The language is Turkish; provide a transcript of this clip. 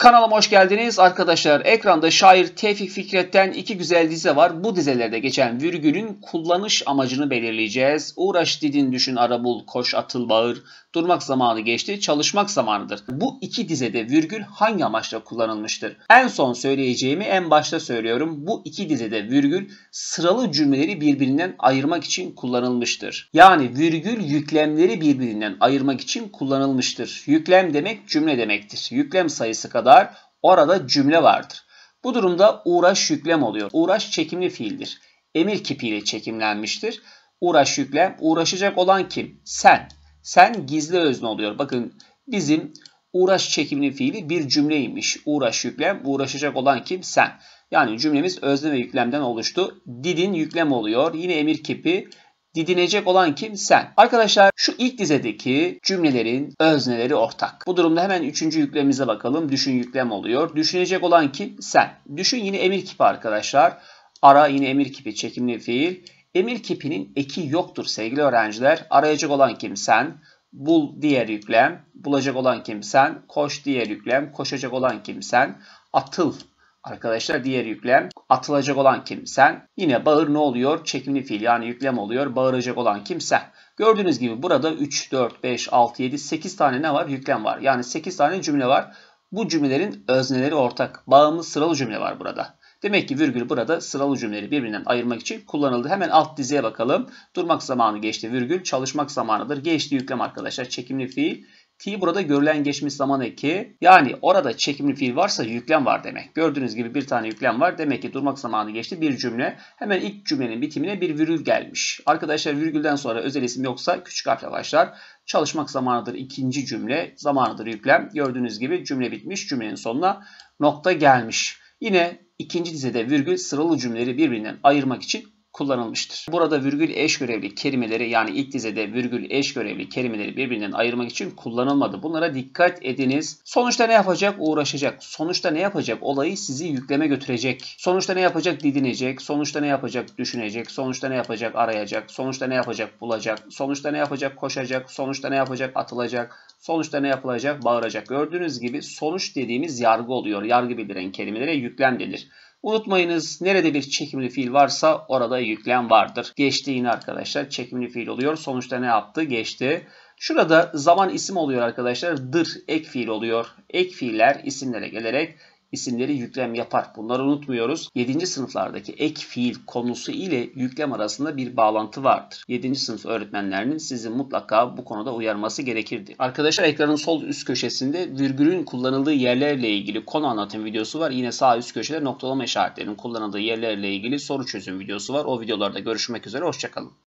Kanalıma hoş geldiniz arkadaşlar. Ekranda şair Tevfik Fikret'ten iki güzel dize var. Bu dizelerde geçen virgülün kullanış amacını belirleyeceğiz. Uğraş didin düşün arabul koş atıl bağır. Durmak zamanı geçti çalışmak zamanıdır. Bu iki dizede virgül hangi amaçla kullanılmıştır? En son söyleyeceğimi en başta söylüyorum. Bu iki dizede virgül sıralı cümleleri birbirinden ayırmak için kullanılmıştır. Yani virgül yüklemleri birbirinden ayırmak için kullanılmıştır. Yüklem demek cümle demektir. Yüklem sayısı kadar varlar, orada cümle vardır. Bu durumda uğraş yüklem oluyor. Uğraş çekimli fiildir. Emir kipiyle çekimlenmiştir. Uğraş yüklem, uğraşacak olan kim? Sen. Sen gizli özne oluyor. Bakın bizim uğraş çekimli fiili bir cümleymiş. Uğraş yüklem, uğraşacak olan kim? Sen. Yani cümlemiz özne ve yüklemden oluştu. Didin yüklem oluyor. Yine emir kipi didinecek olan kim? Sen. Arkadaşlar şu ilk dizedeki cümlelerin özneleri ortak. Bu durumda hemen üçüncü yüklemize bakalım. Düşün yüklem oluyor. Düşünecek olan kim? Sen. Düşün yine emir kipi arkadaşlar. Ara yine emir kipi çekimli fiil. Emir kipinin eki yoktur sevgili öğrenciler. Arayacak olan kim? Sen. Bul diğer yüklem. Bulacak olan kim? Sen. Koş diğer yüklem. Koşacak olan kim? Sen. Atıl Arkadaşlar diğer yüklem atılacak olan kimsen Yine bağır ne oluyor? Çekimli fiil yani yüklem oluyor. Bağıracak olan kimse Gördüğünüz gibi burada 3, 4, 5, 6, 7, 8 tane ne var? Yüklem var. Yani 8 tane cümle var. Bu cümlelerin özneleri ortak. Bağımlı sıralı cümle var burada. Demek ki virgül burada sıralı cümleleri birbirinden ayırmak için kullanıldı. Hemen alt dizeye bakalım. Durmak zamanı geçti virgül. Çalışmak zamanıdır. Geçti yüklem arkadaşlar. Çekimli fiil. T burada görülen geçmiş zaman eki. Yani orada çekimli fiil varsa yüklem var demek. Gördüğünüz gibi bir tane yüklem var. Demek ki durmak zamanı geçti bir cümle. Hemen ilk cümlenin bitimine bir virgül gelmiş. Arkadaşlar virgülden sonra özel isim yoksa küçük harfle başlar. Çalışmak zamanıdır ikinci cümle. Zamanıdır yüklem. Gördüğünüz gibi cümle bitmiş. Cümlenin sonuna nokta gelmiş. Yine ikinci dizede virgül sıralı cümleleri birbirinden ayırmak için kullanılmıştır. Burada virgül eş görevli kelimeleri yani ilk dizede virgül eş görevli kelimeleri birbirinden ayırmak için kullanılmadı. Bunlara dikkat ediniz. Sonuçta ne yapacak? Uğraşacak. Sonuçta ne yapacak? Olayı sizi yükleme götürecek. Sonuçta ne yapacak? Didinecek. Sonuçta ne yapacak? Düşünecek. Sonuçta ne yapacak? Arayacak. Sonuçta ne yapacak? Bulacak. Sonuçta ne yapacak? Koşacak. Sonuçta ne yapacak? Atılacak. Sonuçta ne yapılacak? Bağıracak. Gördüğünüz gibi sonuç dediğimiz yargı oluyor. Yargı bildiren kelimelere yüklem denir. Unutmayınız nerede bir çekimli fiil varsa orada yüklem vardır. Geçti yine arkadaşlar çekimli fiil oluyor. Sonuçta ne yaptı? Geçti. Şurada zaman isim oluyor arkadaşlar. Dır ek fiil oluyor. Ek fiiller isimlere gelerek isimleri yüklem yapar. Bunları unutmuyoruz. 7. sınıflardaki ek fiil konusu ile yüklem arasında bir bağlantı vardır. 7. sınıf öğretmenlerinin sizi mutlaka bu konuda uyarması gerekirdi. Arkadaşlar ekranın sol üst köşesinde virgülün kullanıldığı yerlerle ilgili konu anlatım videosu var. Yine sağ üst köşede noktalama işaretlerinin kullanıldığı yerlerle ilgili soru çözüm videosu var. O videolarda görüşmek üzere. Hoşçakalın.